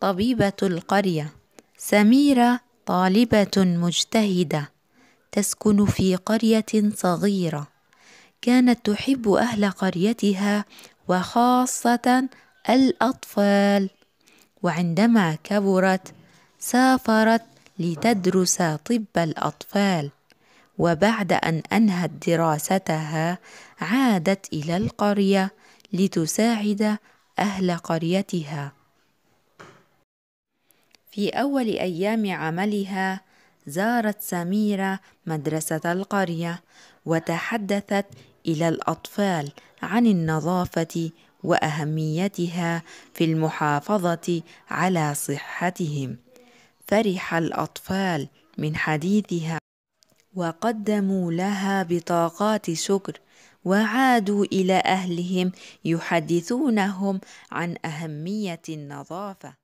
طبيبة القرية سميرة طالبة مجتهدة تسكن في قرية صغيرة كانت تحب أهل قريتها وخاصة الأطفال وعندما كبرت سافرت لتدرس طب الأطفال وبعد أن أنهت دراستها عادت إلى القرية لتساعد أهل قريتها في أول أيام عملها زارت سميرة مدرسة القرية وتحدثت إلى الأطفال عن النظافة وأهميتها في المحافظة على صحتهم فرح الأطفال من حديثها وقدموا لها بطاقات شكر وعادوا إلى أهلهم يحدثونهم عن أهمية النظافة